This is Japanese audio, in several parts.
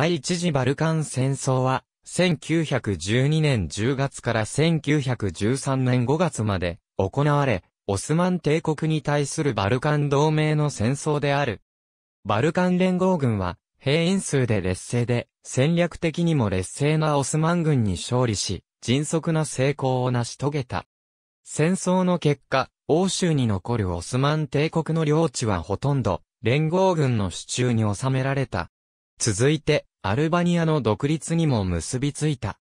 第一次バルカン戦争は、1912年10月から1913年5月まで行われ、オスマン帝国に対するバルカン同盟の戦争である。バルカン連合軍は、兵員数で劣勢で、戦略的にも劣勢なオスマン軍に勝利し、迅速な成功を成し遂げた。戦争の結果、欧州に残るオスマン帝国の領地はほとんど、連合軍の手中に収められた。続いて、アルバニアの独立にも結びついた。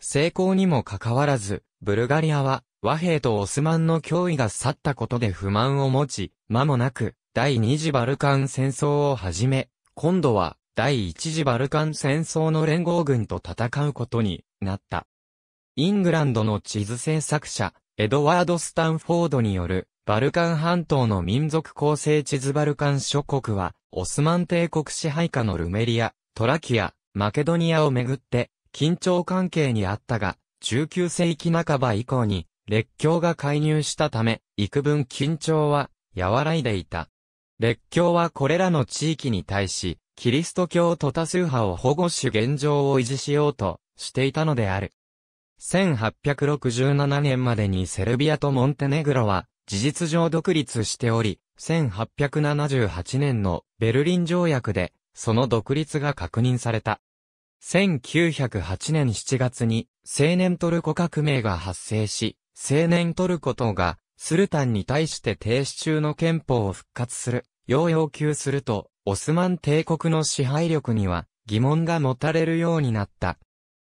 成功にもかかわらず、ブルガリアは和平とオスマンの脅威が去ったことで不満を持ち、間もなく第二次バルカン戦争をはじめ、今度は第一次バルカン戦争の連合軍と戦うことになった。イングランドの地図制作者、エドワード・スタンフォードによる、バルカン半島の民族構成地図バルカン諸国は、オスマン帝国支配下のルメリア、トラキア、マケドニアをめぐって、緊張関係にあったが、19世紀半ば以降に、列強が介入したため、幾分緊張は、和らいでいた。列強はこれらの地域に対し、キリスト教徒多数派を保護し現状を維持しようとしていたのである。1867年までにセルビアとモンテネグロは事実上独立しており、1878年のベルリン条約でその独立が確認された。1908年7月に、青年トルコ革命が発生し、青年トルコ等が、スルタンに対して停止中の憲法を復活する、よう要求すると、オスマン帝国の支配力には疑問が持たれるようになった。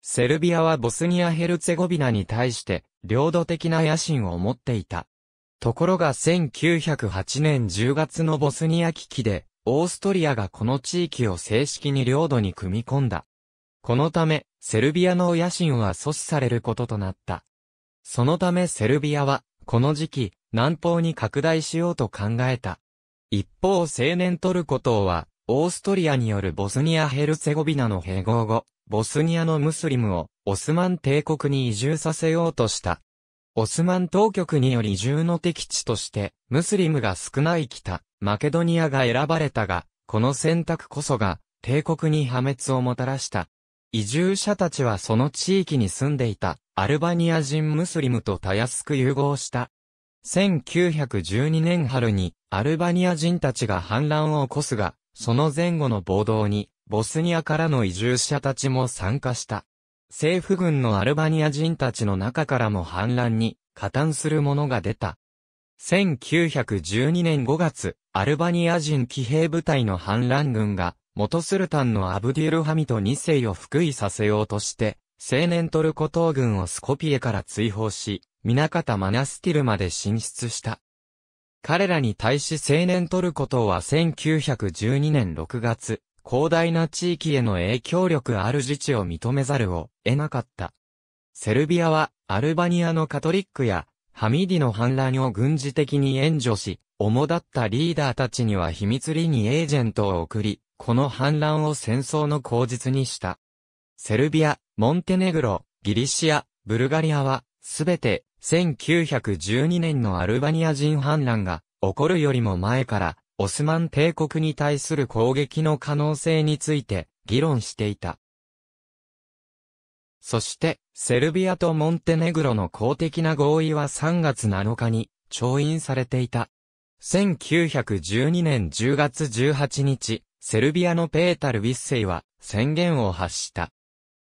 セルビアはボスニア・ヘルツェゴビナに対して領土的な野心を持っていた。ところが1908年10月のボスニア危機でオーストリアがこの地域を正式に領土に組み込んだ。このため、セルビアの野心は阻止されることとなった。そのためセルビアは、この時期、南方に拡大しようと考えた。一方青年トルコ等は、オーストリアによるボスニア・ヘルセゴビナの併合後、ボスニアのムスリムをオスマン帝国に移住させようとした。オスマン当局により移住の敵地として、ムスリムが少ない北、マケドニアが選ばれたが、この選択こそが、帝国に破滅をもたらした。移住者たちはその地域に住んでいた、アルバニア人ムスリムとたやすく融合した。1912年春に、アルバニア人たちが反乱を起こすが、その前後の暴動に、ボスニアからの移住者たちも参加した。政府軍のアルバニア人たちの中からも反乱に加担する者が出た。1912年5月、アルバニア人騎兵部隊の反乱軍が、元スルタンのアブディルハミト2世を福位させようとして、青年トルコ東軍をスコピエから追放し、南方マナスティルまで進出した。彼らに対し青年トルコ党は1912年6月、広大な地域への影響力ある自治を認めざるを得なかった。セルビアはアルバニアのカトリックやハミディの反乱を軍事的に援助し、主だったリーダーたちには秘密裏にエージェントを送り、この反乱を戦争の口実にした。セルビア、モンテネグロ、ギリシア、ブルガリアは、すべて、1912年のアルバニア人反乱が起こるよりも前から、オスマン帝国に対する攻撃の可能性について議論していた。そして、セルビアとモンテネグロの公的な合意は3月7日に、調印されていた。1912年10月18日、セルビアのペータル・ウィッセイは宣言を発した。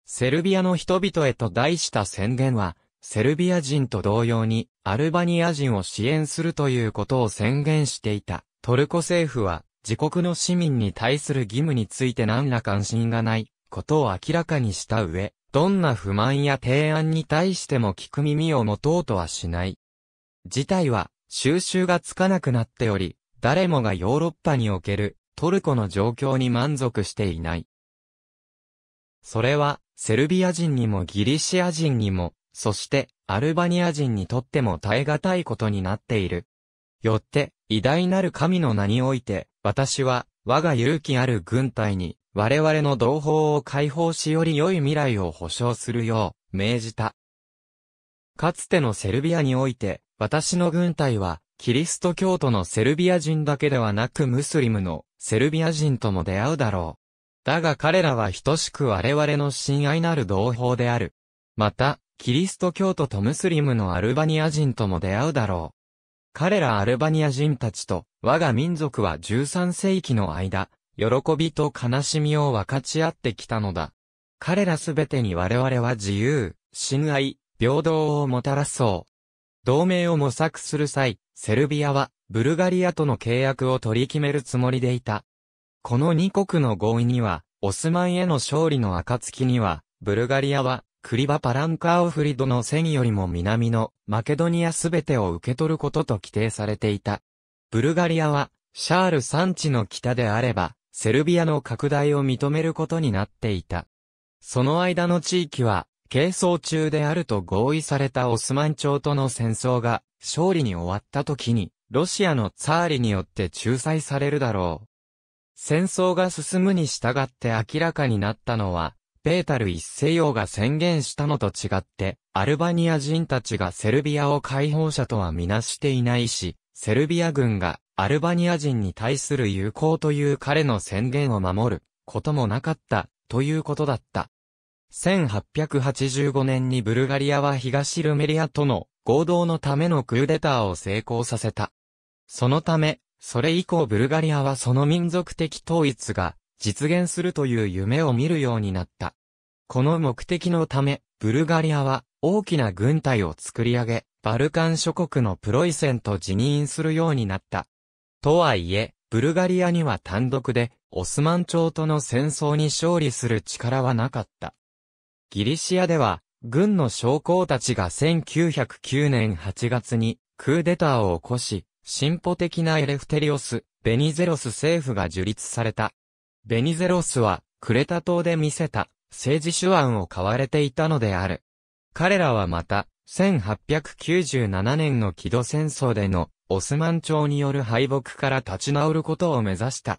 セルビアの人々へと題した宣言は、セルビア人と同様にアルバニア人を支援するということを宣言していた。トルコ政府は自国の市民に対する義務について何ら関心がないことを明らかにした上、どんな不満や提案に対しても聞く耳を持とうとはしない。事態は収集がつかなくなっており、誰もがヨーロッパにおけるトルコの状況に満足していない。それはセルビア人にもギリシア人にも、そしてアルバニア人にとっても耐え難いことになっている。よって偉大なる神の名において、私は我が勇気ある軍隊に我々の同胞を解放しより良い未来を保障するよう命じた。かつてのセルビアにおいて、私の軍隊は、キリスト教徒のセルビア人だけではなくムスリムのセルビア人とも出会うだろう。だが彼らは等しく我々の親愛なる同胞である。また、キリスト教徒とムスリムのアルバニア人とも出会うだろう。彼らアルバニア人たちと、我が民族は13世紀の間、喜びと悲しみを分かち合ってきたのだ。彼らすべてに我々は自由、親愛、平等をもたらそう。同盟を模索する際、セルビアは、ブルガリアとの契約を取り決めるつもりでいた。この二国の合意には、オスマンへの勝利の暁には、ブルガリアは、クリバパランカーオフリドの戦よりも南のマケドニアすべてを受け取ることと規定されていた。ブルガリアは、シャール産地の北であれば、セルビアの拡大を認めることになっていた。その間の地域は、係争中であると合意されたオスマン朝との戦争が、勝利に終わった時に、ロシアのツァーリによって仲裁されるだろう。戦争が進むに従って明らかになったのは、ペータル一世洋が宣言したのと違って、アルバニア人たちがセルビアを解放者とはみなしていないし、セルビア軍がアルバニア人に対する友好という彼の宣言を守ることもなかった、ということだった。1885年にブルガリアは東ルメリアとの合同のためのクーデターを成功させた。そのため、それ以降ブルガリアはその民族的統一が実現するという夢を見るようになった。この目的のため、ブルガリアは大きな軍隊を作り上げ、バルカン諸国のプロイセンと辞任するようになった。とはいえ、ブルガリアには単独で、オスマン朝との戦争に勝利する力はなかった。ギリシアでは、軍の将校たちが1909年8月に、クーデターを起こし、進歩的なエレフテリオス、ベニゼロス政府が樹立された。ベニゼロスは、クレタ島で見せた、政治手腕を買われていたのである。彼らはまた、1897年の木戸戦争でのオスマン朝による敗北から立ち直ることを目指した。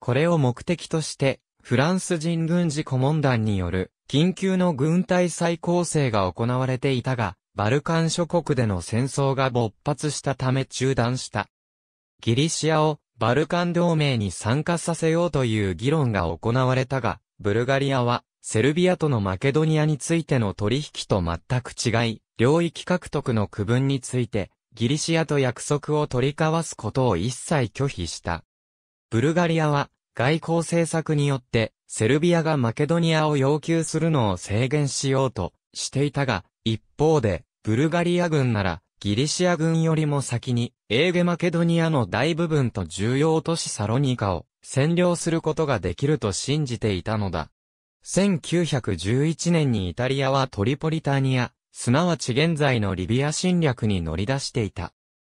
これを目的として、フランス人軍事顧問団による緊急の軍隊再構成が行われていたが、バルカン諸国での戦争が勃発したため中断した。ギリシアをバルカン同盟に参加させようという議論が行われたが、ブルガリアはセルビアとのマケドニアについての取引と全く違い、領域獲得の区分について、ギリシアと約束を取り交わすことを一切拒否した。ブルガリアは、外交政策によって、セルビアがマケドニアを要求するのを制限しようとしていたが、一方で、ブルガリア軍なら、ギリシア軍よりも先に、エーゲマケドニアの大部分と重要都市サロニカを占領することができると信じていたのだ。1911年にイタリアはトリポリタニア、すなわち現在のリビア侵略に乗り出していた。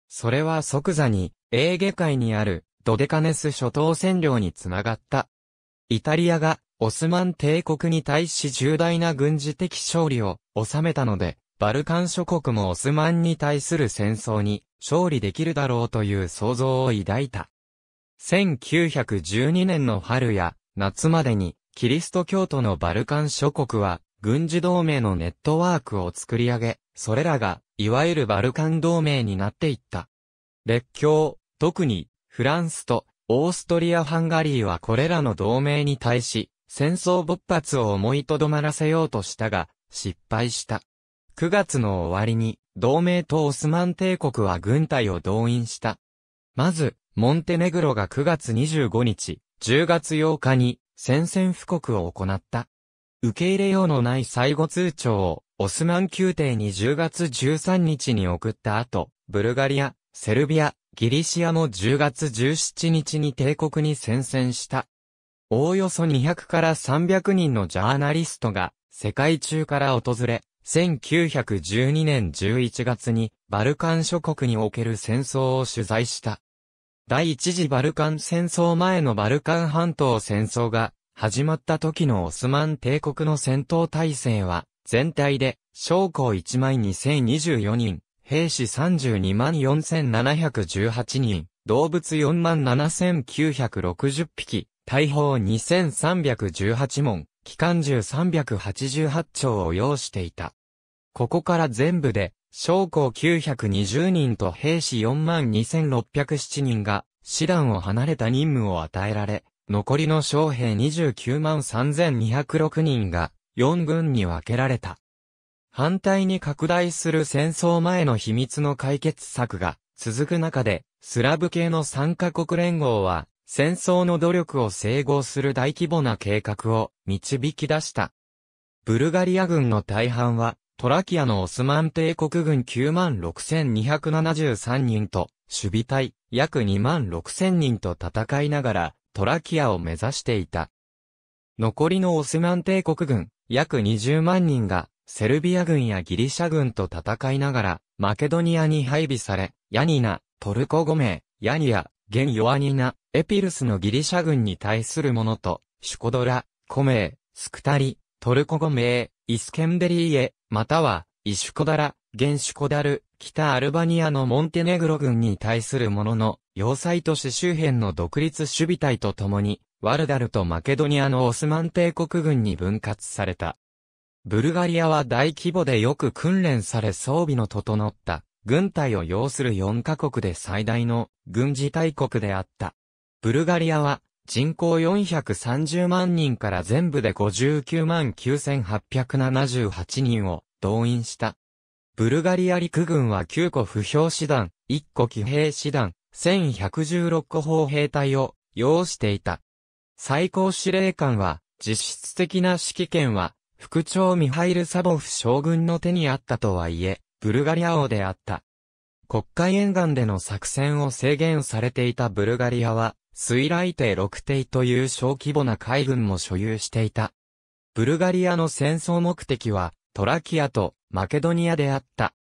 それは即座に、エーゲ海にあるドデカネス諸島占領につながった。イタリアがオスマン帝国に対し重大な軍事的勝利を収めたので、バルカン諸国もオスマンに対する戦争に勝利できるだろうという想像を抱いた。1912年の春や夏までにキリスト教徒のバルカン諸国は軍事同盟のネットワークを作り上げ、それらが、いわゆるバルカン同盟になっていった。列強、特に、フランスと、オーストリア・ハンガリーはこれらの同盟に対し、戦争勃発を思いとどまらせようとしたが、失敗した。9月の終わりに、同盟とオスマン帝国は軍隊を動員した。まず、モンテネグロが9月25日、10月8日に、宣戦布告を行った。受け入れようのない最後通帳を、オスマン宮廷に10月13日に送った後、ブルガリア、セルビア、ギリシアも10月17日に帝国に宣戦した。おおよそ200から300人のジャーナリストが世界中から訪れ、1912年11月にバルカン諸国における戦争を取材した。第一次バルカン戦争前のバルカン半島戦争が始まった時のオスマン帝国の戦闘体制は、全体で、将校1万2024人、兵士32万4718人、動物4万7960匹、大砲2318門、機関銃388丁を要していた。ここから全部で、将校920人と兵士4万2607人が、師団を離れた任務を与えられ、残りの将兵29万3206人が4軍に分けられた。反対に拡大する戦争前の秘密の解決策が続く中で、スラブ系の参カ国連合は、戦争の努力を整合する大規模な計画を導き出した。ブルガリア軍の大半は、トラキアのオスマン帝国軍96,273人と、守備隊約26,000人と戦いながら、トラキアを目指していた。残りのオスマン帝国軍、約20万人が、セルビア軍やギリシャ軍と戦いながら、マケドニアに配備され、ヤニナ、トルコ語名、ヤニア、ンヨアニナ、エピルスのギリシャ軍に対するものと、シュコドラ、コメスクタリ、トルコ語名、イスケンデリーエ、または、イシュコダラ、原子コダル、北アルバニアのモンテネグロ軍に対するものの、要塞都市周辺の独立守備隊とともに、ワルダルとマケドニアのオスマン帝国軍に分割された。ブルガリアは大規模でよく訓練され装備の整った軍隊を要する4カ国で最大の軍事大国であった。ブルガリアは人口430万人から全部で59万9878人を動員した。ブルガリア陸軍は9個不評師団、1個騎兵師団、1116個砲兵隊を要していた。最高司令官は、実質的な指揮権は、副長ミハイル・サボフ将軍の手にあったとはいえ、ブルガリア王であった。国会沿岸での作戦を制限されていたブルガリアは、水雷艇6艇という小規模な海軍も所有していた。ブルガリアの戦争目的は、トラキアとマケドニアであった。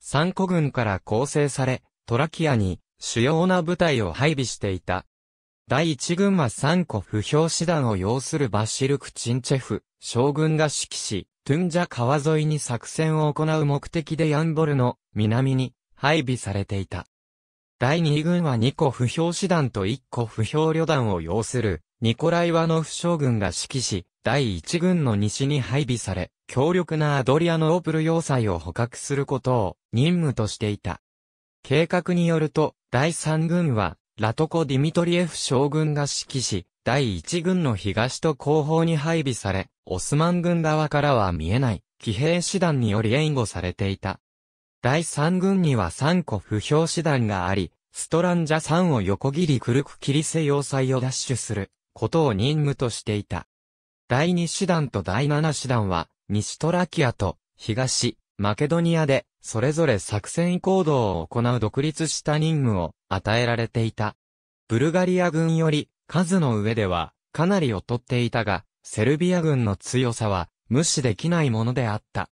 三個軍から構成され、トラキアに主要な部隊を配備していた。第一軍は三個不評師団を要するバシルク・チンチェフ、将軍が指揮し、トゥンジャ川沿いに作戦を行う目的でヤンボルの南に配備されていた。第二軍は二個不評師団と一個不評旅団を要するニコライワノフ将軍が指揮し、第一軍の西に配備され、強力なアドリアノープル要塞を捕獲することを任務としていた。計画によると、第三軍は、ラトコ・ディミトリエフ将軍が指揮し、第一軍の東と後方に配備され、オスマン軍側からは見えない、騎兵師団により援護されていた。第三軍には3個不評師団があり、ストランジャ3を横切りクルク切りセ要塞を奪取することを任務としていた。第2師団と第7師団は、西トラキアと東マケドニアで、それぞれ作戦行動を行う独立した任務を与えられていた。ブルガリア軍より、数の上では、かなり劣っていたが、セルビア軍の強さは、無視できないものであった。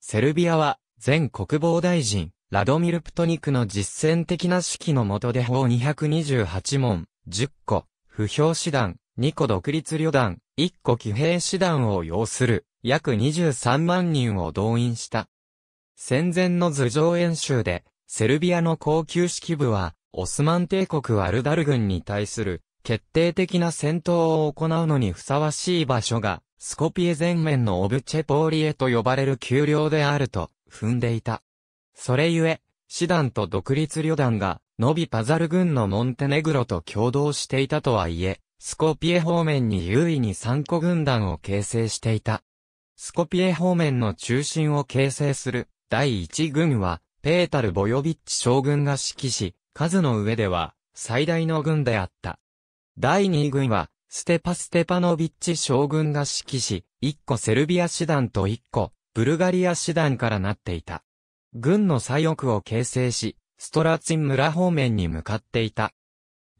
セルビアは、前国防大臣、ラドミル・プトニクの実践的な指揮の下で砲228門、10個、不評師団、2個独立旅団、一個騎兵師団を要する約23万人を動員した。戦前の頭上演習で、セルビアの高級式部は、オスマン帝国アルダル軍に対する決定的な戦闘を行うのにふさわしい場所が、スコピエ全面のオブチェポーリエと呼ばれる丘陵であると踏んでいた。それゆえ、師団と独立旅団が、ノビパザル軍のモンテネグロと共同していたとはいえ、スコピエ方面に優位に3個軍団を形成していた。スコピエ方面の中心を形成する第1軍は、ペータル・ボヨビッチ将軍が指揮し、数の上では最大の軍であった。第2軍は、ステパ・ステパノビッチ将軍が指揮し、1個セルビア師団と1個、ブルガリア師団からなっていた。軍の左翼を形成し、ストラチン村方面に向かっていた。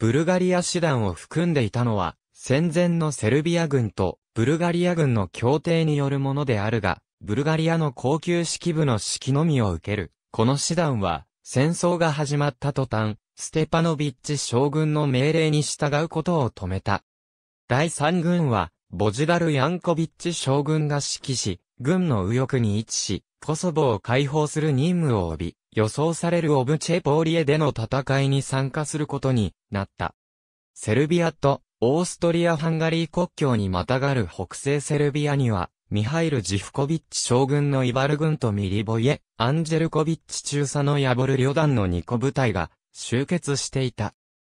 ブルガリア師団を含んでいたのは、戦前のセルビア軍とブルガリア軍の協定によるものであるが、ブルガリアの高級指揮部の指揮のみを受ける。この師団は、戦争が始まった途端、ステパノビッチ将軍の命令に従うことを止めた。第三軍は、ボジダル・ヤンコビッチ将軍が指揮し、軍の右翼に位置し、コソボを解放する任務を帯び、予想されるオブチェポーリエでの戦いに参加することになった。セルビアとオーストリア・ハンガリー国境にまたがる北西セルビアには、ミハイル・ジフコビッチ将軍のイバル軍とミリボイエ、アンジェルコビッチ中佐のヤボル旅団の2個部隊が集結していた。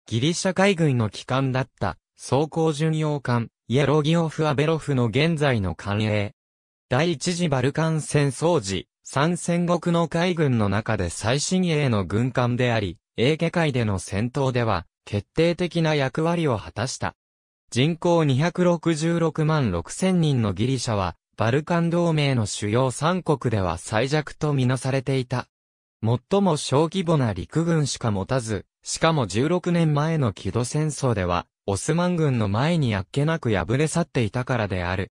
ギリシャ海軍の機関だった装甲巡洋艦、イエロギオフ・アベロフの現在の艦営。第一次バルカン戦争時、三戦国の海軍の中で最新鋭の軍艦であり、英華海での戦闘では、決定的な役割を果たした。人口266万6千人のギリシャは、バルカン同盟の主要三国では最弱とみなされていた。最も小規模な陸軍しか持たず、しかも16年前の木戸戦争では、オスマン軍の前にあっけなく敗れ去っていたからである。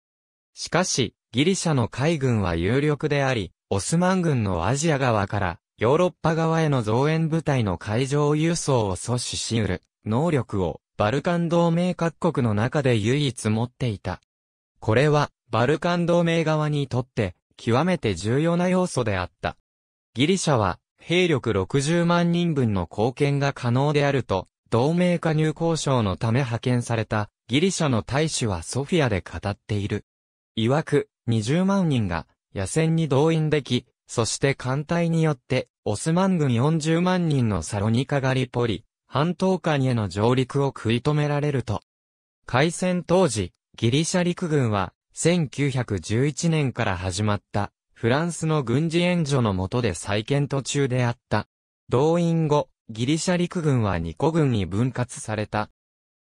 しかし、ギリシャの海軍は有力であり、オスマン軍のアジア側からヨーロッパ側への増援部隊の海上輸送を阻止し得る能力をバルカン同盟各国の中で唯一持っていた。これはバルカン同盟側にとって極めて重要な要素であった。ギリシャは兵力60万人分の貢献が可能であると、同盟加入交渉のため派遣されたギリシャの大使はソフィアで語っている。曰く20万人が野戦に動員でき、そして艦隊によって、オスマン軍40万人のサロニカガリポリ、半島間への上陸を食い止められると。開戦当時、ギリシャ陸軍は、1911年から始まった、フランスの軍事援助の下で再建途中であった。動員後、ギリシャ陸軍は2個軍に分割された。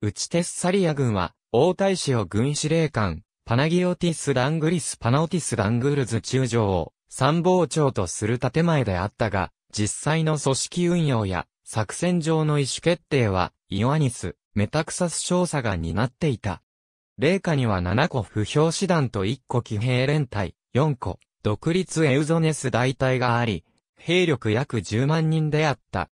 内テッサリア軍は、王太子を軍司令官、パナギオティス・ダングリス・パナオティス・ダングルズ中将を参謀長とする建前であったが、実際の組織運用や作戦上の意思決定は、イオアニス、メタクサス少佐が担っていた。霊下には7個不評師団と1個騎兵連隊、4個、独立エウゾネス大隊があり、兵力約10万人であった。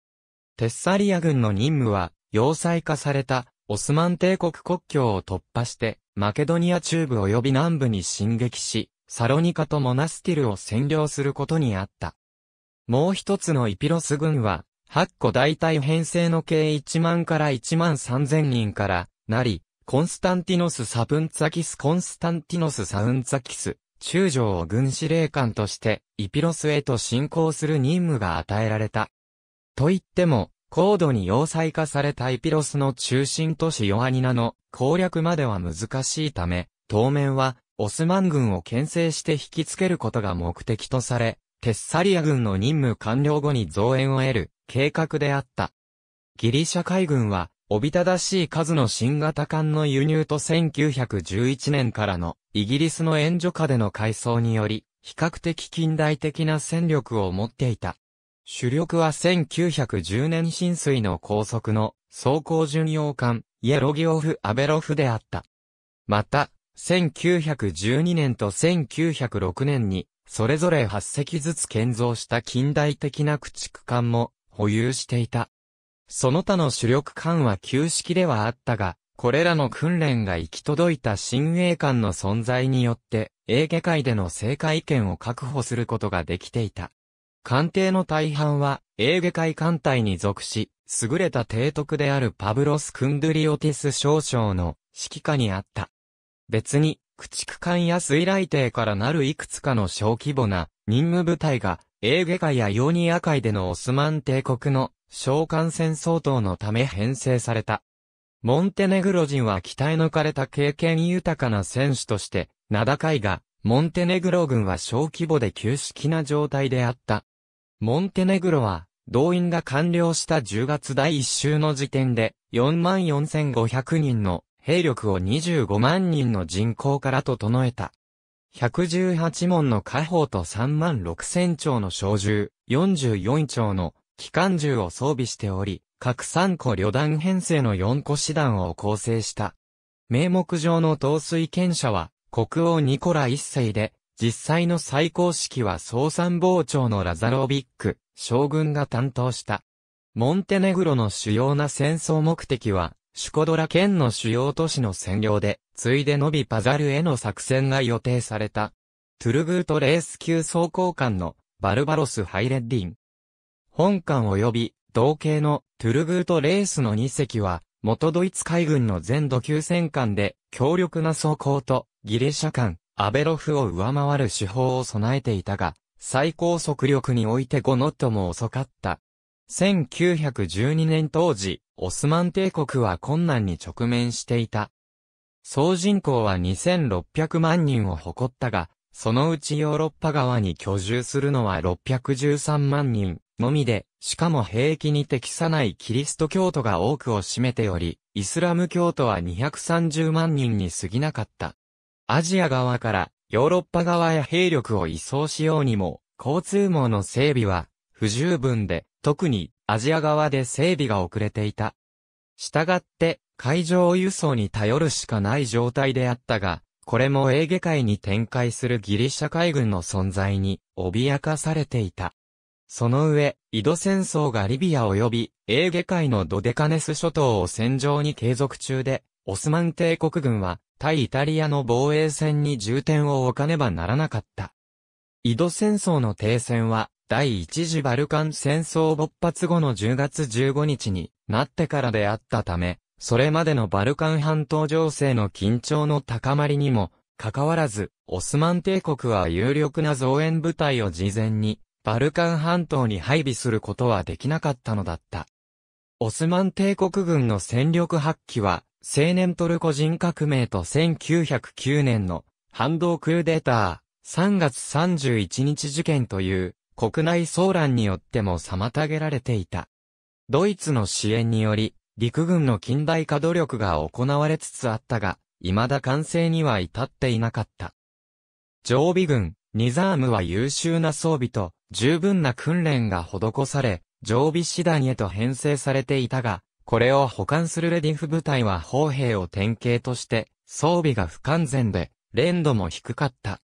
テッサリア軍の任務は、要塞化された、オスマン帝国国境を突破して、マケドニア中部及び南部に進撃し、サロニカとモナスティルを占領することにあった。もう一つのイピロス軍は、8個大隊編成の計1万から1万3000人からなり、コンスタンティノス・サプンツァキス・コンスタンティノス・サウンツァキス、中将を軍司令官として、イピロスへと進行する任務が与えられた。といっても、高度に要塞化されたイピロスの中心都市ヨアニナの攻略までは難しいため、当面はオスマン軍を牽制して引きつけることが目的とされ、テッサリア軍の任務完了後に増援を得る計画であった。ギリシャ海軍は、おびただしい数の新型艦の輸入と1911年からのイギリスの援助下での改装により、比較的近代的な戦力を持っていた。主力は1910年浸水の高速の走行巡洋艦、イエロギオフ・アベロフであった。また、1912年と1906年に、それぞれ8隻ずつ建造した近代的な駆逐艦も保有していた。その他の主力艦は旧式ではあったが、これらの訓練が行き届いた新鋭艦の存在によって、英華界海での正解権を確保することができていた。艦艇の大半は、エーゲ海艦隊に属し、優れた提督であるパブロス・クンドゥリオティス少将の指揮下にあった。別に、駆逐艦や水雷艇からなるいくつかの小規模な任務部隊が、エーゲ海やヨーニア海でのオスマン帝国の召喚戦争等のため編成された。モンテネグロ人は鍛え抜かれた経験豊かな選手として、名高いが、モンテネグロ軍は小規模で旧式な状態であった。モンテネグロは、動員が完了した10月第1週の時点で、44,500人の兵力を25万人の人口から整えた。118門の火砲と3万6000丁の小銃、44丁の機関銃を装備しており、各3個旅団編成の4個師団を構成した。名目上の統帥権者は、国王ニコラ一世で、実際の最高式は総参謀長のラザロビック、将軍が担当した。モンテネグロの主要な戦争目的は、シュコドラ県の主要都市の占領で、ついでノビパザルへの作戦が予定された。トゥルグートレース級総交官のバルバロス・ハイレッディン。本艦及び同型のトゥルグートレースの2隻は、元ドイツ海軍の全土級戦艦で強力な装甲とギリシャ艦、アベロフを上回る手法を備えていたが、最高速力において5ノットも遅かった。1912年当時、オスマン帝国は困難に直面していた。総人口は2600万人を誇ったが、そのうちヨーロッパ側に居住するのは613万人のみで、しかも兵役に適さないキリスト教徒が多くを占めており、イスラム教徒は230万人に過ぎなかった。アジア側からヨーロッパ側へ兵力を移送しようにも、交通網の整備は不十分で、特にアジア側で整備が遅れていた。したがって、海上輸送に頼るしかない状態であったが、これもエーゲ海に展開するギリシャ海軍の存在に脅かされていた。その上、井戸戦争がリビア及びエーゲ海のドデカネス諸島を戦場に継続中で、オスマン帝国軍は対イタリアの防衛戦に重点を置かねばならなかった。井戸戦争の停戦は第一次バルカン戦争勃発後の10月15日になってからであったため、それまでのバルカン半島情勢の緊張の高まりにも、かかわらず、オスマン帝国は有力な増援部隊を事前に、バルカン半島に配備することはできなかったのだった。オスマン帝国軍の戦力発揮は、青年トルコ人革命と1909年の反動クーデター3月31日事件という国内騒乱によっても妨げられていた。ドイツの支援により陸軍の近代化努力が行われつつあったが、未だ完成には至っていなかった。常備軍、ニザームは優秀な装備と十分な訓練が施され、常備師団へと編成されていたが、これを保管するレディフ部隊は砲兵を典型として、装備が不完全で、連度も低かった。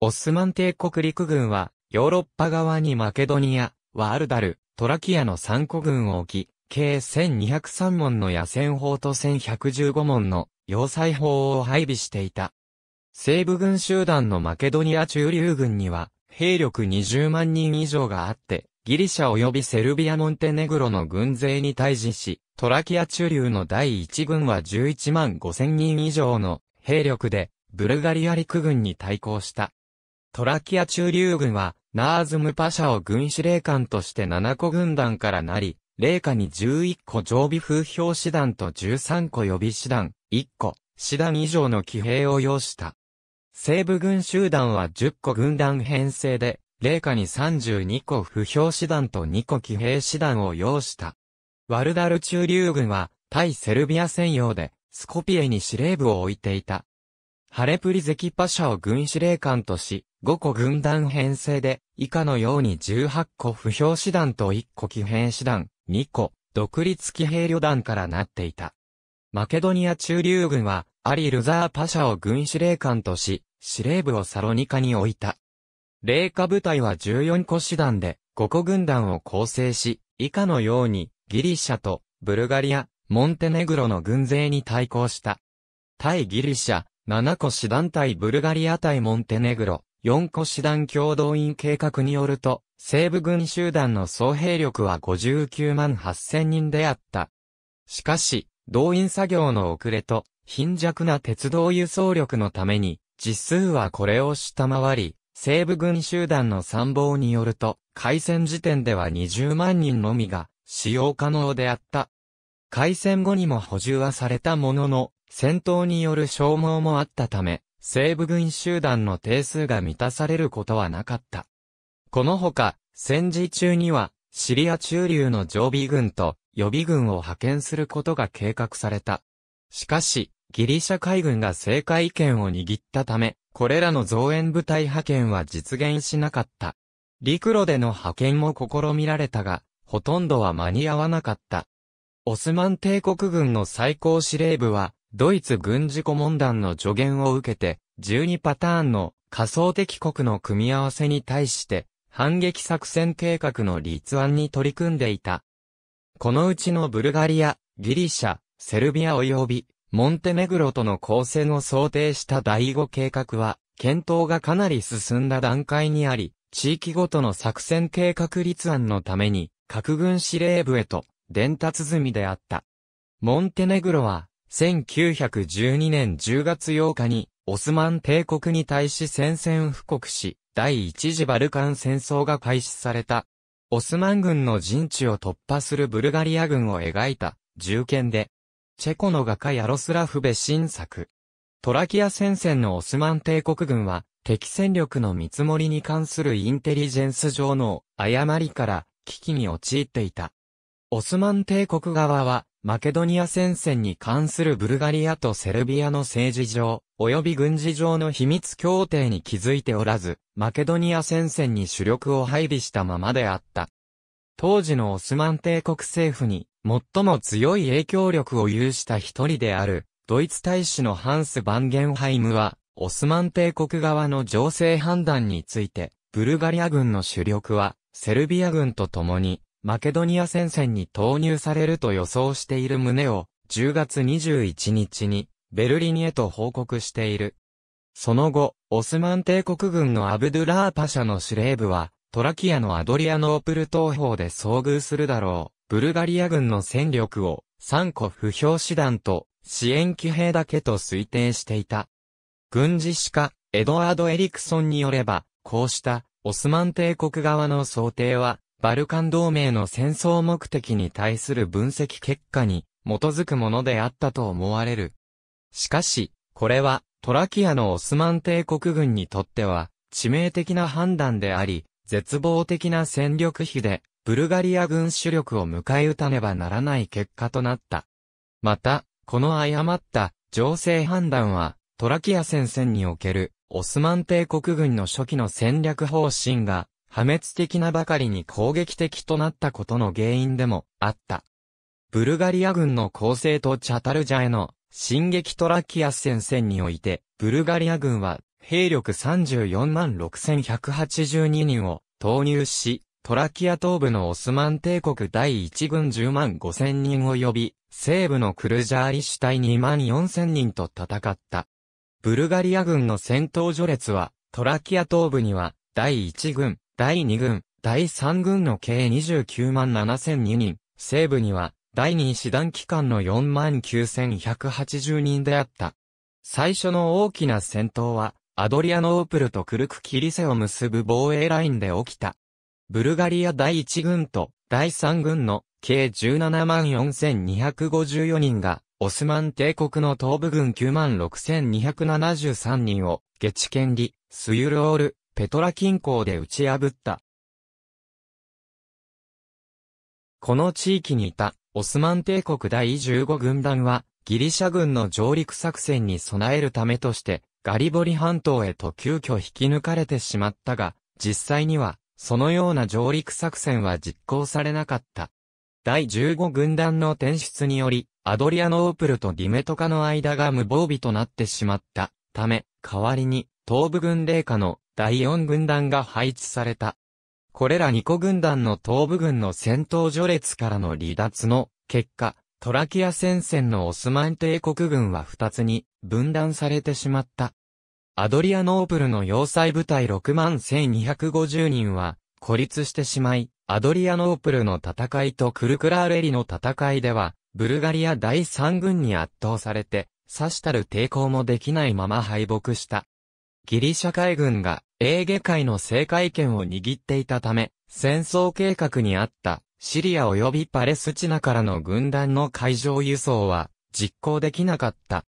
オスマン帝国陸軍は、ヨーロッパ側にマケドニア、ワールダル、トラキアの3個軍を置き、計1203門の野戦砲と1115門の要塞砲を配備していた。西部軍集団のマケドニア中流軍には、兵力20万人以上があって、ギリシャ及びセルビア・モンテネグロの軍勢に対峙し、トラキア中流の第1軍は11万5千人以上の兵力で、ブルガリア陸軍に対抗した。トラキア中流軍は、ナーズムパシャを軍司令官として7個軍団からなり、霊下に11個常備風評師団と13個予備師団、1個、師団以上の騎兵を要した。西部軍集団は10個軍団編成で、霊下に32個不評師団と2個騎兵師団を要した。ワルダル中流軍は、対セルビア専用で、スコピエに司令部を置いていた。ハレプリゼキパシャを軍司令官とし、5個軍団編成で、以下のように18個不評師団と1個騎兵師団、2個、独立騎兵旅団からなっていた。マケドニア中流軍は、アリ・ルザー・パシャを軍司令官とし、司令部をサロニカに置いた。霊下部隊は14個師団で5個軍団を構成し、以下のようにギリシャとブルガリア、モンテネグロの軍勢に対抗した。対ギリシャ、7個師団対ブルガリア対モンテネグロ、4個師団共同員計画によると、西部軍集団の総兵力は59万8000人であった。しかし、動員作業の遅れと、貧弱な鉄道輸送力のために、実数はこれを下回り、西部軍集団の参謀によると、開戦時点では20万人のみが使用可能であった。開戦後にも補充はされたものの、戦闘による消耗もあったため、西部軍集団の定数が満たされることはなかった。このほか、戦時中には、シリア中流の常備軍と予備軍を派遣することが計画された。しかし、ギリシャ海軍が政界権を握ったため、これらの増援部隊派遣は実現しなかった。陸路での派遣も試みられたが、ほとんどは間に合わなかった。オスマン帝国軍の最高司令部は、ドイツ軍事顧問団の助言を受けて、12パターンの仮想敵国の組み合わせに対して、反撃作戦計画の立案に取り組んでいた。このうちのブルガリア、ギリシャ、セルビア及びモンテネグロとの交戦を想定した第5計画は、検討がかなり進んだ段階にあり、地域ごとの作戦計画立案のために、核軍司令部へと伝達済みであった。モンテネグロは、1912年10月8日に、オスマン帝国に対し宣戦布告し、第一次バルカン戦争が開始された。オスマン軍の陣地を突破するブルガリア軍を描いた、銃剣で、チェコの画家ヤロスラフベ新作。トラキア戦線のオスマン帝国軍は、敵戦力の見積もりに関するインテリジェンス上の誤りから危機に陥っていた。オスマン帝国側は、マケドニア戦線に関するブルガリアとセルビアの政治上、及び軍事上の秘密協定に気づいておらず、マケドニア戦線に主力を配備したままであった。当時のオスマン帝国政府に、最も強い影響力を有した一人である、ドイツ大使のハンス・バンゲンハイムは、オスマン帝国側の情勢判断について、ブルガリア軍の主力は、セルビア軍と共に、マケドニア戦線に投入されると予想している旨を、10月21日に、ベルリニへと報告している。その後、オスマン帝国軍のアブドゥラーパシャの司令部は、トラキアのアドリアノープル東方で遭遇するだろう、ブルガリア軍の戦力を3個不評師団と支援騎兵だけと推定していた。軍事史家、エドワード・エリクソンによれば、こうしたオスマン帝国側の想定は、バルカン同盟の戦争目的に対する分析結果に基づくものであったと思われる。しかし、これはトラキアのオスマン帝国軍にとっては致命的な判断であり、絶望的な戦力比でブルガリア軍主力を迎え撃たねばならない結果となった。また、この誤った情勢判断は、トラキア戦線におけるオスマン帝国軍の初期の戦略方針が破滅的なばかりに攻撃的となったことの原因でもあった。ブルガリア軍の攻勢とチャタルジャへの進撃トラキア戦線において、ブルガリア軍は兵力34万6182人を投入し、トラキア東部のオスマン帝国第1軍10万5千人及び、西部のクルジャーリシュ隊2万4千人と戦った。ブルガリア軍の戦闘序列は、トラキア東部には、第1軍、第2軍、第3軍の計29万7千2人、西部には、第2師団機関の4万9180人であった。最初の大きな戦闘は、アドリアノープルとクルクキリセを結ぶ防衛ラインで起きた。ブルガリア第1軍と第3軍の計17万4254人が、オスマン帝国の東部軍9万6273人を、ゲチケンリ、スユルオール、ペトラ近郊で打ち破った。この地域にいた、オスマン帝国第15軍団は、ギリシャ軍の上陸作戦に備えるためとして、ガリボリ半島へと急遽引き抜かれてしまったが、実際には、そのような上陸作戦は実行されなかった。第15軍団の転出により、アドリアノープルとディメトカの間が無防備となってしまったため、代わりに東部軍令下の第4軍団が配置された。これら2個軍団の東部軍の戦闘序列からの離脱の結果、トラキア戦線のオスマン帝国軍は2つに分断されてしまった。アドリアノープルの要塞部隊6万1250人は孤立してしまい、アドリアノープルの戦いとクルクラーレリの戦いでは、ブルガリア第3軍に圧倒されて、さしたる抵抗もできないまま敗北した。ギリシャ海軍がエーゲ海の政海権を握っていたため、戦争計画にあったシリア及びパレスチナからの軍団の海上輸送は実行できなかった。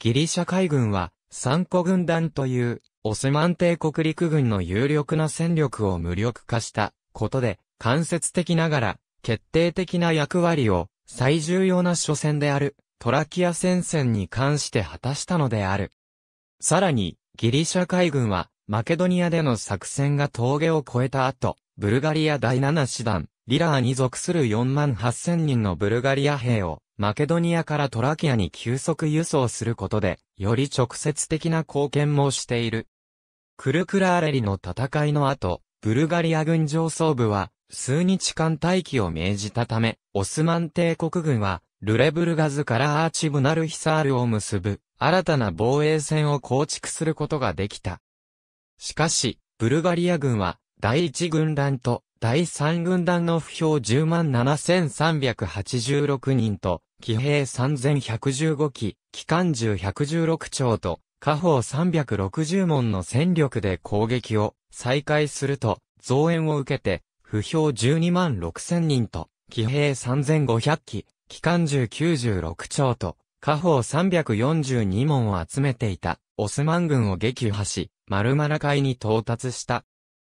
ギリシャ海軍は三個軍団という、オスマン帝国陸軍の有力な戦力を無力化したことで、間接的ながら、決定的な役割を、最重要な所戦である、トラキア戦線に関して果たしたのである。さらに、ギリシャ海軍は、マケドニアでの作戦が峠を越えた後、ブルガリア第7師団、リラーに属する4万8000人のブルガリア兵を、マケドニアからトラキアに急速輸送することで、より直接的な貢献もしている。クルクラーレリの戦いの後、ブルガリア軍上層部は、数日間待機を命じたため、オスマン帝国軍は、ルレブルガズからアーチブナルヒサールを結ぶ、新たな防衛線を構築することができた。しかし、ブルガリア軍は、第一軍団と第3軍団の不評10万7386人と、騎兵3115機、機関銃116丁と、下方360門の戦力で攻撃を再開すると、増援を受けて、不評12万6000人と、騎兵3500機、機関銃96丁と、下方342門を集めていた、オスマン軍を撃破し、マラ海に到達した。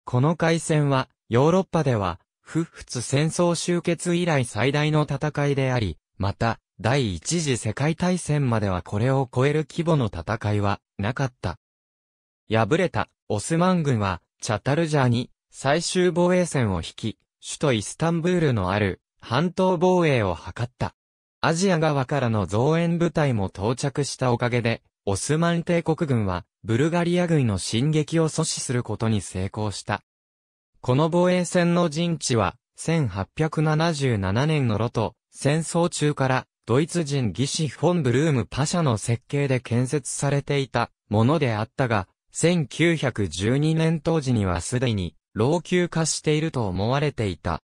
この海戦は、ヨーロッパでは、フッフ戦争終結以来最大の戦いであり、また、第一次世界大戦まではこれを超える規模の戦いは、なかった。敗れた、オスマン軍は、チャタルジャーに、最終防衛線を引き、首都イスタンブールのある、半島防衛を図った。アジア側からの増援部隊も到着したおかげで、オスマン帝国軍は、ブルガリア軍の進撃を阻止することに成功した。この防衛線の陣地は、1877年のロト、戦争中から、ドイツ人ギシ・フォン・ブルームパシャの設計で建設されていたものであったが、1912年当時にはすでに老朽化していると思われていた。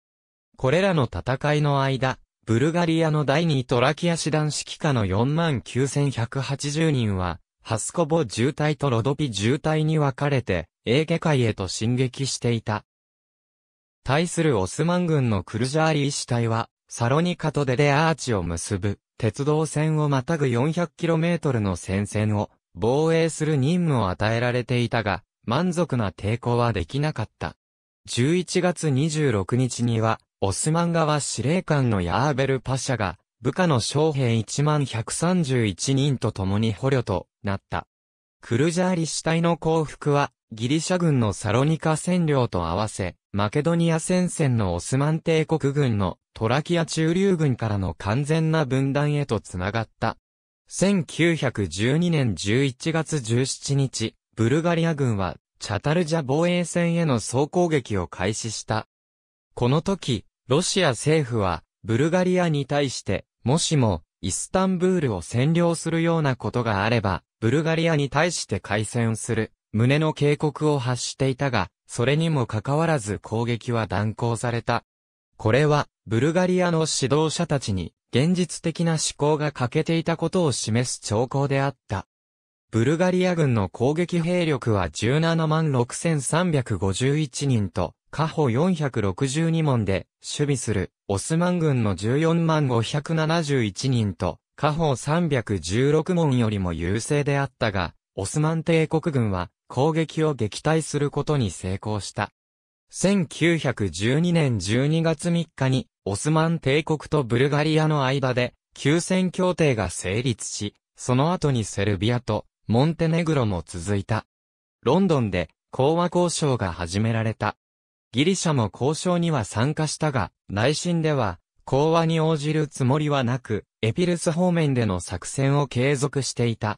これらの戦いの間、ブルガリアの第2トラキア師団指揮下の49,180人は、ハスコボ渋隊とロドピ渋隊に分かれて、エーゲ海へと進撃していた。対するオスマン軍のクルジャーリー死体は、サロニカとデデアーチを結ぶ、鉄道線をまたぐ 400km の戦線を、防衛する任務を与えられていたが、満足な抵抗はできなかった。11月26日には、オスマン側司令官のヤーベルパシャが、部下の将兵1131人と共に捕虜となった。クルジャーリ死体の降伏は、ギリシャ軍のサロニカ占領と合わせ、マケドニア戦線のオスマン帝国軍のトラキア中流軍からの完全な分断へとつながった。1912年11月17日、ブルガリア軍はチャタルジャ防衛戦への総攻撃を開始した。この時、ロシア政府はブルガリアに対して、もしもイスタンブールを占領するようなことがあれば、ブルガリアに対して開戦する、旨の警告を発していたが、それにもかかわらず攻撃は断行された。これは、ブルガリアの指導者たちに、現実的な思考が欠けていたことを示す兆候であった。ブルガリア軍の攻撃兵力は17万6351人と、下方462門で、守備する、オスマン軍の14万571人と、下方316門よりも優勢であったが、オスマン帝国軍は、攻撃を撃退することに成功した。1912年12月3日に、オスマン帝国とブルガリアの間で、休戦協定が成立し、その後にセルビアとモンテネグロも続いた。ロンドンで講和交渉が始められた。ギリシャも交渉には参加したが、内心では、講和に応じるつもりはなく、エピルス方面での作戦を継続していた。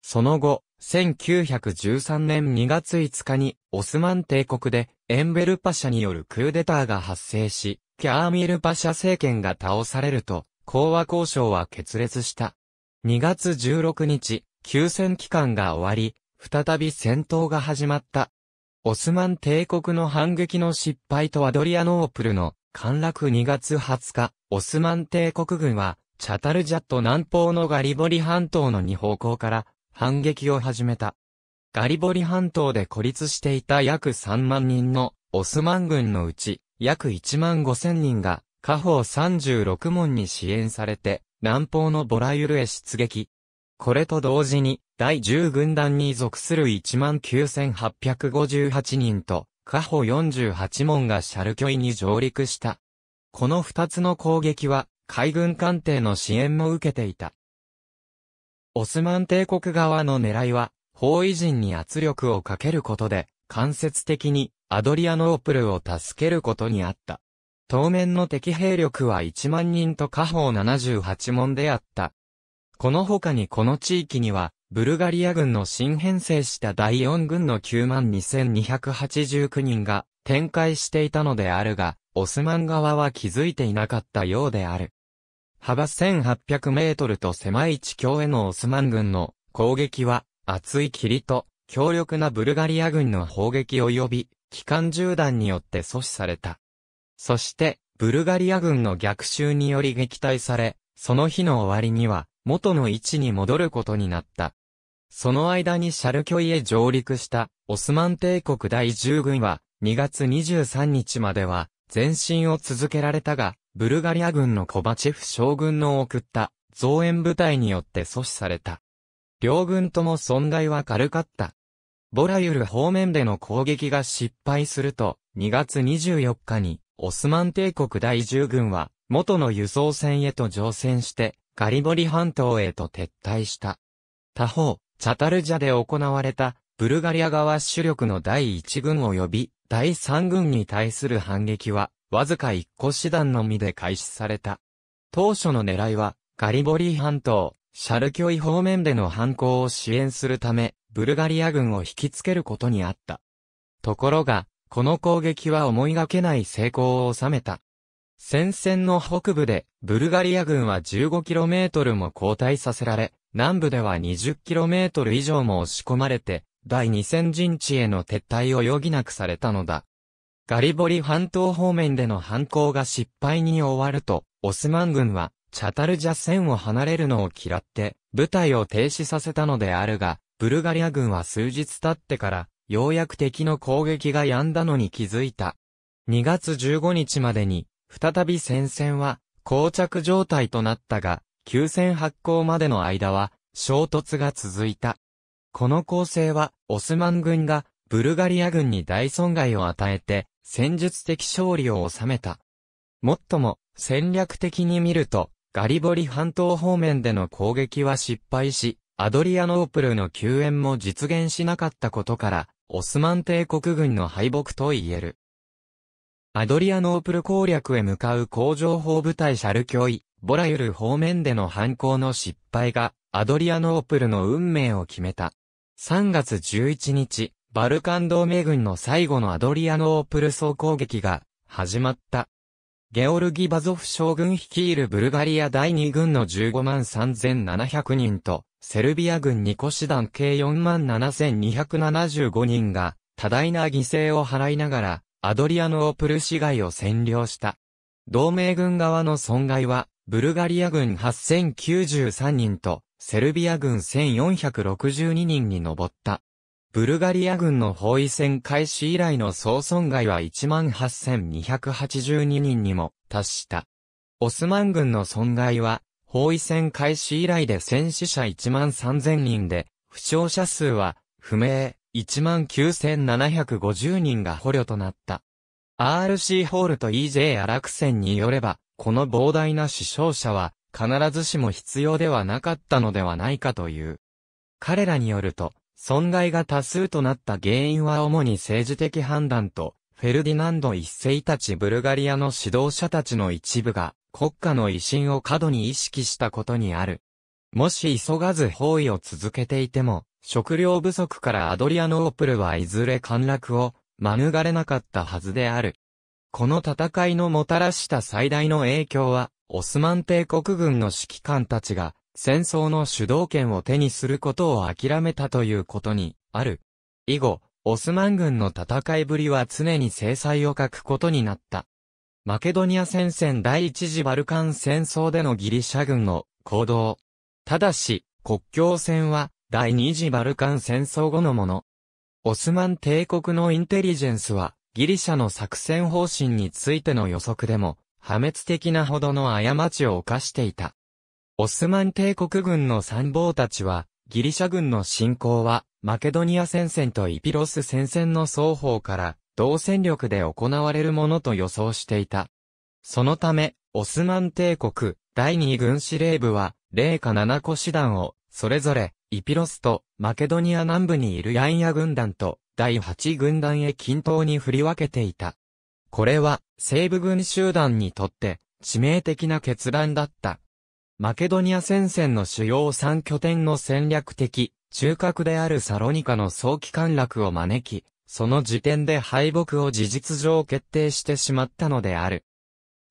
その後、1913年2月5日に、オスマン帝国で、エンベルパシャによるクーデターが発生し、キャーミルパシャ政権が倒されると、講和交渉は決裂した。2月16日、休戦期間が終わり、再び戦闘が始まった。オスマン帝国の反撃の失敗とアドリアノープルの陥落2月20日、オスマン帝国軍は、チャタルジャット南方のガリボリ半島の2方向から反撃を始めた。ガリボリ半島で孤立していた約3万人のオスマン軍のうち約1万5千人が下方36門に支援されて南方のボラユルへ出撃。これと同時に第10軍団に属する19,858人と下方48門がシャルキョイに上陸した。この二つの攻撃は海軍艦艇の支援も受けていた。オスマン帝国側の狙いは、包囲陣に圧力をかけることで、間接的にアドリアノープルを助けることにあった。当面の敵兵力は1万人と下方78門であった。この他にこの地域には、ブルガリア軍の新編成した第4軍の92,289人が展開していたのであるが、オスマン側は気づいていなかったようである。幅1800メートルと狭い地境へのオスマン軍の攻撃は、厚い霧と強力なブルガリア軍の砲撃及び、機関銃弾によって阻止された。そして、ブルガリア軍の逆襲により撃退され、その日の終わりには、元の位置に戻ることになった。その間にシャルキョイへ上陸した、オスマン帝国第10軍は、2月23日までは、前進を続けられたが、ブルガリア軍のコバチェフ将軍の送った増援部隊によって阻止された。両軍とも損害は軽かった。ボラユル方面での攻撃が失敗すると、2月24日に、オスマン帝国第10軍は、元の輸送船へと乗船して、ガリボリ半島へと撤退した。他方、チャタルジャで行われた、ブルガリア側主力の第1軍及び、第3軍に対する反撃は、わずか一個師団のみで開始された。当初の狙いは、ガリボリー半島、シャルキョイ方面での反抗を支援するため、ブルガリア軍を引きつけることにあった。ところが、この攻撃は思いがけない成功を収めた。戦線の北部で、ブルガリア軍は 15km も後退させられ、南部では 20km 以上も押し込まれて、第二戦陣地への撤退を余儀なくされたのだ。ガリボリ半島方面での反攻が失敗に終わると、オスマン軍は、チャタルジャ戦を離れるのを嫌って、部隊を停止させたのであるが、ブルガリア軍は数日経ってから、ようやく敵の攻撃が止んだのに気づいた。2月15日までに、再び戦線は、膠着状態となったが、急戦発行までの間は、衝突が続いた。この構成は、オスマン軍が、ブルガリア軍に大損害を与えて、戦術的勝利を収めた。もっとも、戦略的に見ると、ガリボリ半島方面での攻撃は失敗し、アドリアノープルの救援も実現しなかったことから、オスマン帝国軍の敗北と言える。アドリアノープル攻略へ向かう工場砲部隊シャルキョイ、ボラユル方面での反抗の失敗が、アドリアノープルの運命を決めた。3月11日、バルカン同盟軍の最後のアドリアノープル総攻撃が始まった。ゲオルギ・バゾフ将軍率いるブルガリア第二軍の15万3700人と、セルビア軍2個師団計4万7275人が、多大な犠牲を払いながら、アドリアノープル市街を占領した。同盟軍側の損害は、ブルガリア軍8093人と、セルビア軍1462人に上った。ブルガリア軍の包囲戦開始以来の総損害は18,282人にも達した。オスマン軍の損害は、包囲戦開始以来で戦死者13,000人で、負傷者数は、不明、19,750人が捕虜となった。RC ホールと EJ アラクセンによれば、この膨大な死傷者は、必ずしも必要ではなかったのではないかという。彼らによると、損害が多数となった原因は主に政治的判断と、フェルディナンド一世たちブルガリアの指導者たちの一部が、国家の威信を過度に意識したことにある。もし急がず包囲を続けていても、食料不足からアドリアノープルはいずれ陥落を免れなかったはずである。この戦いのもたらした最大の影響は、オスマン帝国軍の指揮官たちが戦争の主導権を手にすることを諦めたということに、ある。以後、オスマン軍の戦いぶりは常に制裁を欠くことになった。マケドニア戦線第一次バルカン戦争でのギリシャ軍の行動。ただし、国境線は第二次バルカン戦争後のもの。オスマン帝国のインテリジェンスは、ギリシャの作戦方針についての予測でも、破滅的なほどの過ちを犯していた。オスマン帝国軍の参謀たちは、ギリシャ軍の侵攻は、マケドニア戦線とイピロス戦線の双方から、同戦力で行われるものと予想していた。そのため、オスマン帝国、第2軍司令部は、零下7個師団を、それぞれ、イピロスと、マケドニア南部にいるヤンヤ軍団と、第8軍団へ均等に振り分けていた。これは、西部軍集団にとって、致命的な決断だった。マケドニア戦線の主要3拠点の戦略的、中核であるサロニカの早期陥落を招き、その時点で敗北を事実上決定してしまったのである。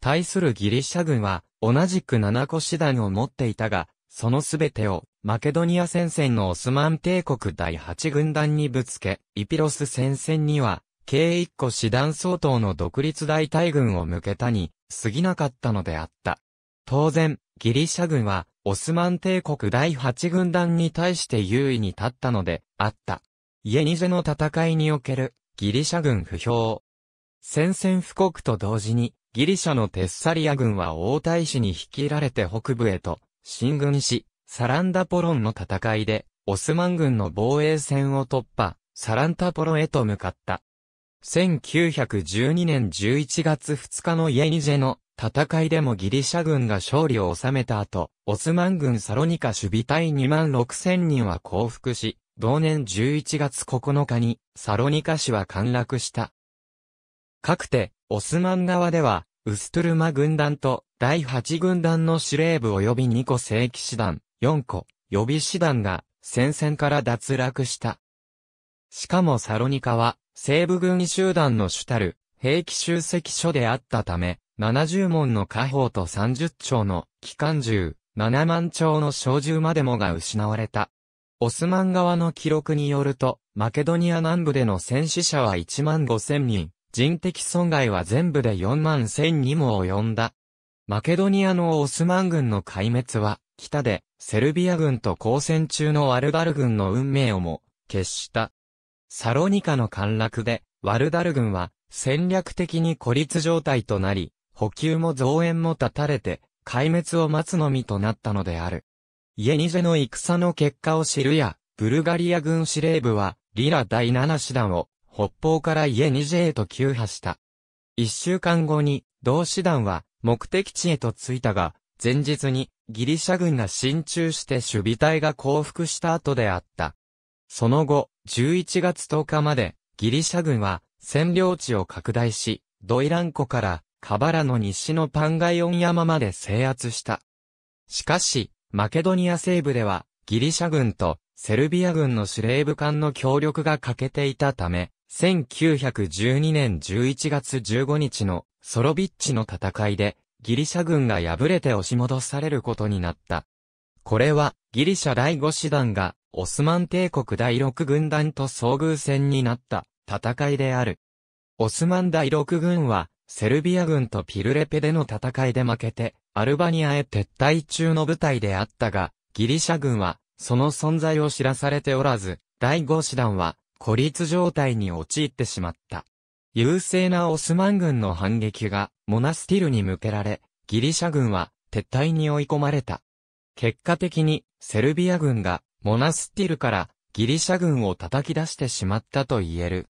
対するギリシャ軍は、同じく7個師団を持っていたが、そのすべてを、マケドニア戦線のオスマン帝国第8軍団にぶつけ、イピロス戦線には、計1個師団相当の独立大隊軍を向けたに、過ぎなかったのであった。当然、ギリシャ軍は、オスマン帝国第8軍団に対して優位に立ったので、あった。イエニジェの戦いにおける、ギリシャ軍不評。戦線布告と同時に、ギリシャのテッサリア軍は王太子に率いられて北部へと、進軍し、サランダポロンの戦いで、オスマン軍の防衛線を突破、サランタポロへと向かった。1912年11月2日のイエニジェの戦いでもギリシャ軍が勝利を収めた後、オスマン軍サロニカ守備隊2万6千人は降伏し、同年11月9日にサロニカ市は陥落した。かくて、オスマン側では、ウストゥルマ軍団と第8軍団の司令部及び2個正規師団、4個予備師団が戦線から脱落した。しかもサロニカは西部軍集団の主たる兵器集積所であったため、70門の火砲と30丁の機関銃、7万丁の小銃までもが失われた。オスマン側の記録によると、マケドニア南部での戦死者は1万5千人、人的損害は全部で4万1000にも及んだ。マケドニアのオスマン軍の壊滅は、北で、セルビア軍と交戦中のワルダル軍の運命をも、決した。サロニカの陥落で、ワルダル軍は、戦略的に孤立状態となり、補給も増援も断たれて、壊滅を待つのみとなったのである。イエニジェの戦の結果を知るや、ブルガリア軍司令部は、リラ第7師団を、北方からイエニジェへと急破した。一週間後に、同師団は、目的地へと着いたが、前日に、ギリシャ軍が進駐して守備隊が降伏した後であった。その後、11月10日まで、ギリシャ軍は、占領地を拡大し、ドイラン湖からカバラの西のパンガイオン山まで制圧した。しかし、マケドニア西部では、ギリシャ軍とセルビア軍の司令部艦の協力が欠けていたため、1912年11月15日のソロビッチの戦いで、ギリシャ軍が敗れて押し戻されることになった。これは、ギリシャ第5師団が、オスマン帝国第6軍団と遭遇戦になった戦いである。オスマン第6軍は、セルビア軍とピルレペでの戦いで負けて、アルバニアへ撤退中の部隊であったが、ギリシャ軍は、その存在を知らされておらず、第5師団は、孤立状態に陥ってしまった。優勢なオスマン軍の反撃が、モナスティルに向けられ、ギリシャ軍は、撤退に追い込まれた。結果的に、セルビア軍が、モナスティルから、ギリシャ軍を叩き出してしまったと言える。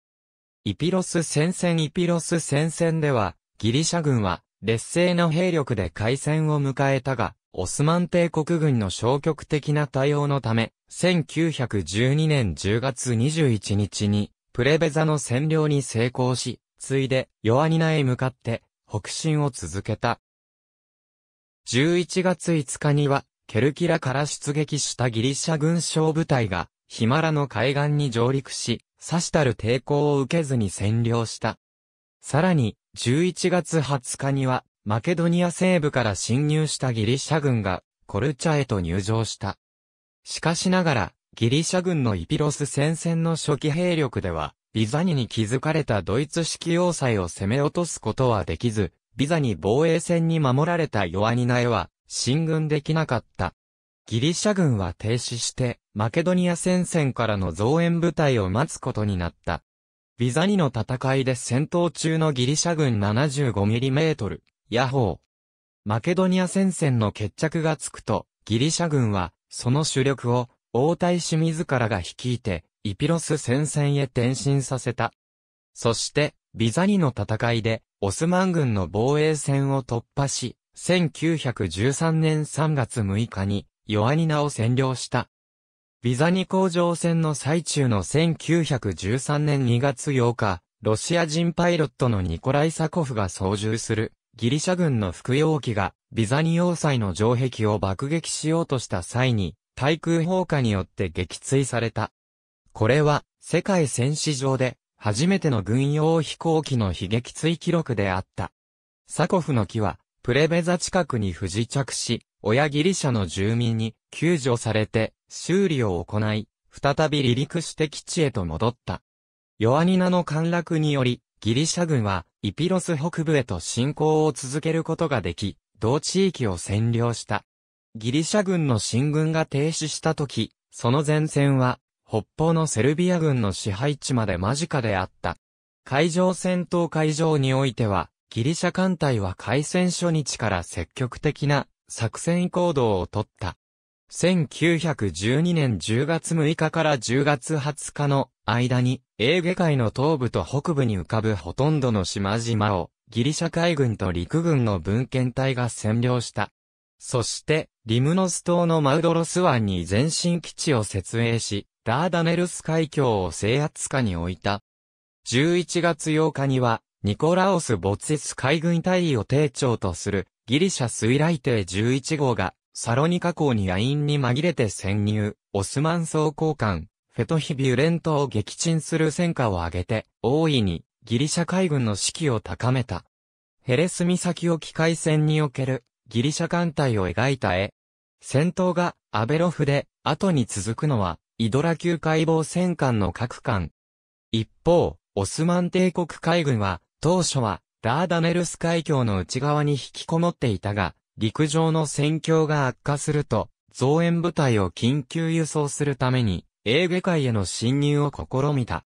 イピロス戦線イピロス戦線では、ギリシャ軍は劣勢の兵力で海戦を迎えたが、オスマン帝国軍の消極的な対応のため、1912年10月21日に、プレベザの占領に成功し、ついで、ヨアニナへ向かって、北進を続けた。11月5日には、ケルキラから出撃したギリシャ軍将部隊が、ヒマラの海岸に上陸し、刺したる抵抗を受けずに占領した。さらに、11月20日には、マケドニア西部から侵入したギリシャ軍が、コルチャへと入場した。しかしながら、ギリシャ軍のイピロス戦線の初期兵力では、ビザニに築かれたドイツ式要塞を攻め落とすことはできず、ビザニ防衛戦に守られた弱ニナエは、進軍できなかった。ギリシャ軍は停止して、マケドニア戦線からの増援部隊を待つことになった。ビザニの戦いで戦闘中のギリシャ軍 75mm、ヤホー。マケドニア戦線の決着がつくと、ギリシャ軍は、その主力を、王太子自らが率いて、イピロス戦線へ転進させた。そして、ビザニの戦いで、オスマン軍の防衛線を突破し、1913年3月6日に、ヨアニナを占領した。ビザニ工場戦の最中の1913年2月8日、ロシア人パイロットのニコライ・サコフが操縦するギリシャ軍の副用機がビザニ要塞の城壁を爆撃しようとした際に対空砲火によって撃墜された。これは世界戦史上で初めての軍用飛行機の被撃墜記録であった。サコフの機はプレベザ近くに不時着し、親ギリシャの住民に救助されて修理を行い、再び離陸して基地へと戻った。ヨアニナの陥落により、ギリシャ軍はイピロス北部へと侵攻を続けることができ、同地域を占領した。ギリシャ軍の進軍が停止した時、その前線は北方のセルビア軍の支配地まで間近であった。海上戦闘会場においては、ギリシャ艦隊は海戦初日から積極的な作戦行動をとった。1912年10月6日から10月20日の間に、エーゲ海の東部と北部に浮かぶほとんどの島々を、ギリシャ海軍と陸軍の文献隊が占領した。そして、リムノス島のマウドロス湾に前進基地を設営し、ダーダネルス海峡を制圧下に置いた。11月8日には、ニコラオス・ボツィス海軍隊を艇長とする、ギリシャ水雷艇11号が、サロニカ港にインに紛れて潜入、オスマン総交換、フェトヒビュレントを撃沈する戦果を挙げて、大いにギリシャ海軍の士気を高めた。ヘレス岬沖海戦におけるギリシャ艦隊を描いた絵。戦闘がアベロフで後に続くのはイドラ級解剖戦艦の各艦。一方、オスマン帝国海軍は当初はダーダネルス海峡の内側に引きこもっていたが、陸上の戦況が悪化すると、増援部隊を緊急輸送するために、エーゲ海への侵入を試みた。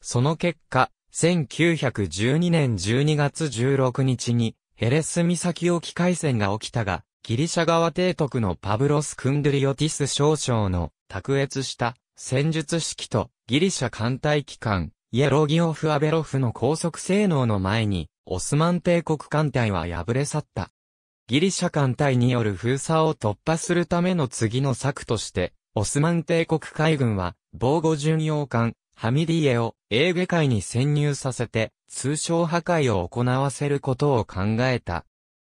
その結果、1912年12月16日に、ヘレス岬沖海戦が起きたが、ギリシャ側提督のパブロス・クンドリオティス少将の卓越した戦術式とギリシャ艦隊機関イエロギオフ・アベロフの高速性能の前にオスマン帝国艦隊は敗れ去った。ギリシャ艦隊による封鎖を突破するための次の策として、オスマン帝国海軍は、防護巡洋艦、ハミディエをエーゲ海に潜入させて、通商破壊を行わせることを考えた。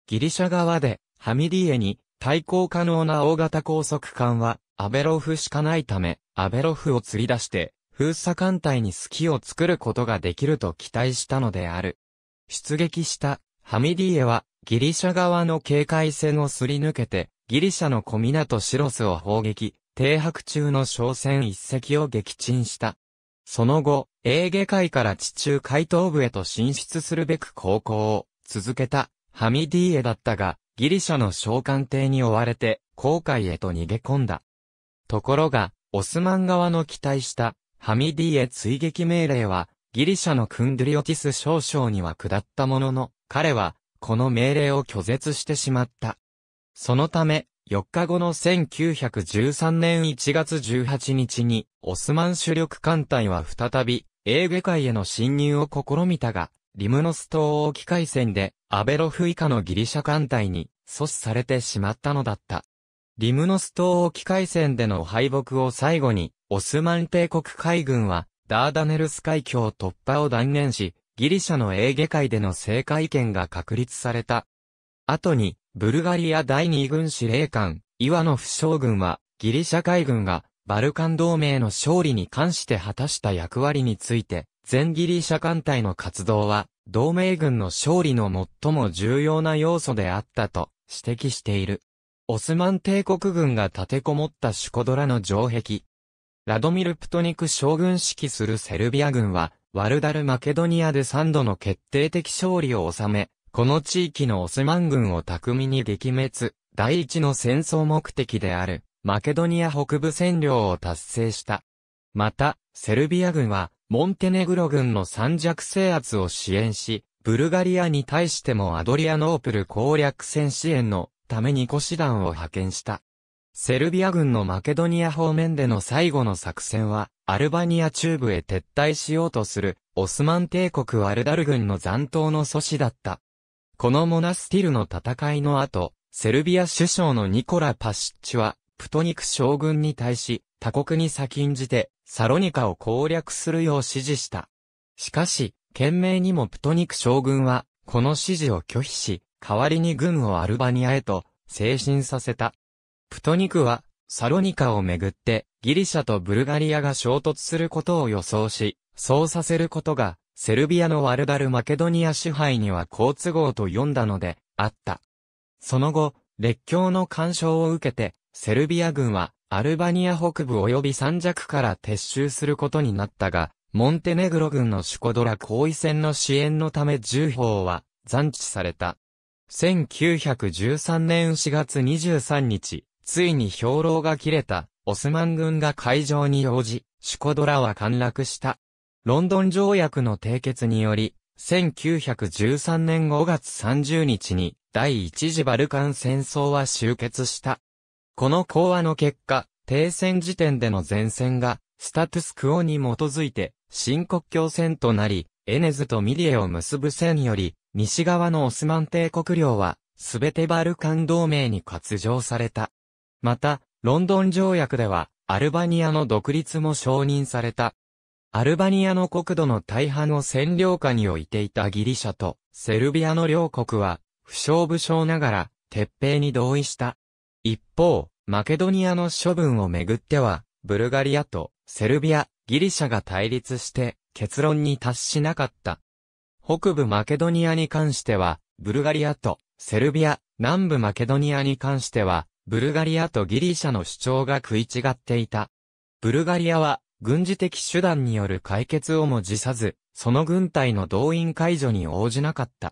ギリシャ側で、ハミディエに対抗可能な大型高速艦は、アベロフしかないため、アベロフを釣り出して、封鎖艦隊に隙を作ることができると期待したのである。出撃したハミディエはギリシャ側の警戒線をすり抜けてギリシャの小港シロスを砲撃、停泊中の商船一隻を撃沈した。その後、エーゲ海から地中海東部へと進出するべく航行を続けたハミディエだったが、ギリシャの召喚艇に追われて航海へと逃げ込んだ。ところが、オスマン側の期待したハミディエ追撃命令はギリシャのクンドリオティス少将には下ったものの、彼は、この命令を拒絶してしまった。そのため、4日後の1913年1月18日に、オスマン主力艦隊は再び、エーゲ海への侵入を試みたが、リムノス島沖海戦で、アベロフ以下のギリシャ艦隊に、阻止されてしまったのだった。リムノス島沖海戦での敗北を最後に、オスマン帝国海軍は、ダーダネルス海峡突破を断念し、ギリシャのエーゲ海での政界権が確立された。後に、ブルガリア第二軍司令官、イワノフ将軍は、ギリシャ海軍が、バルカン同盟の勝利に関して果たした役割について、全ギリシャ艦隊の活動は、同盟軍の勝利の最も重要な要素であったと指摘している。オスマン帝国軍が立てこもったシュコドラの城壁、ラドミル・プトニク将軍指揮するセルビア軍は、ワルダル・マケドニアで3度の決定的勝利を収め、この地域のオスマン軍を巧みに撃滅、第一の戦争目的である、マケドニア北部占領を達成した。また、セルビア軍は、モンテネグロ軍の三弱制圧を支援し、ブルガリアに対してもアドリアノープル攻略戦支援のために腰師団を派遣した。セルビア軍のマケドニア方面での最後の作戦は、アルバニア中部へ撤退しようとする、オスマン帝国アルダル軍の残党の阻止だった。このモナスティルの戦いの後、セルビア首相のニコラ・パシッチは、プトニク将軍に対し、他国に先んじて、サロニカを攻略するよう指示した。しかし、懸命にもプトニク将軍は、この指示を拒否し、代わりに軍をアルバニアへと、精神させた。プトニクは、サロニカをめぐって、ギリシャとブルガリアが衝突することを予想し、そうさせることが、セルビアのワルダルマケドニア支配には好都合と読んだので、あった。その後、列強の干渉を受けて、セルビア軍は、アルバニア北部及び三弱から撤収することになったが、モンテネグロ軍のシュコドラ後位戦の支援のため重砲は、残置された。1913年4月23日、ついに兵糧が切れた、オスマン軍が会場に応じ、シュコドラは陥落した。ロンドン条約の締結により、1913年5月30日に第一次バルカン戦争は終結した。この講和の結果、停戦時点での前線がスタトゥスクオに基づいて新国境線となり、エネズとミリエを結ぶ線より、西側のオスマン帝国領は、すべてバルカン同盟に割譲された。また、ロンドン条約では、アルバニアの独立も承認された。アルバニアの国土の大半を占領下に置いていたギリシャとセルビアの両国は、不詳不詳ながら、撤兵に同意した。一方、マケドニアの処分をめぐっては、ブルガリアとセルビア、ギリシャが対立して結論に達しなかった。北部マケドニアに関しては、ブルガリアとセルビア、南部マケドニアに関しては、ブルガリアとギリシャの主張が食い違っていた。ブルガリアは、軍事的手段による解決をも辞さず、その軍隊の動員解除に応じなかった。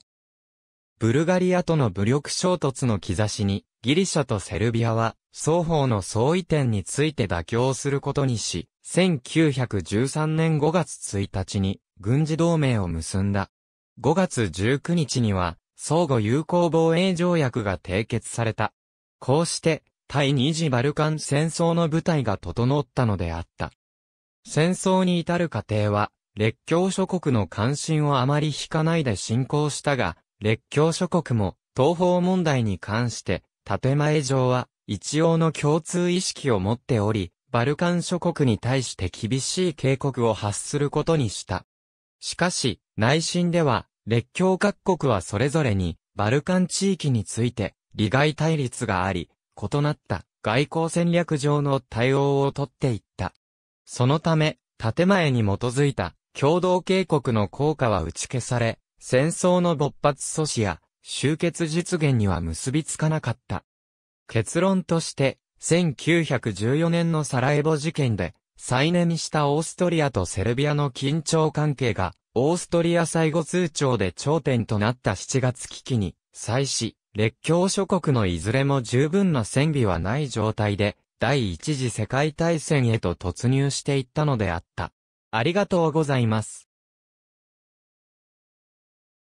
ブルガリアとの武力衝突の兆しに、ギリシャとセルビアは、双方の相違点について妥協することにし、1913年5月1日に、軍事同盟を結んだ。5月19日には、相互友好防衛条約が締結された。こうして、対二次バルカン戦争の舞台が整ったのであった。戦争に至る過程は、列強諸国の関心をあまり引かないで進行したが、列強諸国も、東方問題に関して、建前上は、一応の共通意識を持っており、バルカン諸国に対して厳しい警告を発することにした。しかし、内心では、列強各国はそれぞれに、バルカン地域について、利害対立があり、異なった外交戦略上の対応をとっていった。そのため、建前に基づいた共同警告の効果は打ち消され、戦争の勃発阻止や終結実現には結びつかなかった。結論として、1914年のサラエボ事件で、再燃したオーストリアとセルビアの緊張関係が、オーストリア最後通帳で頂点となった7月危機に、際し、列強諸国のいずれも十分な戦備はない状態で、第一次世界大戦へと突入していったのであった。ありがとうございます。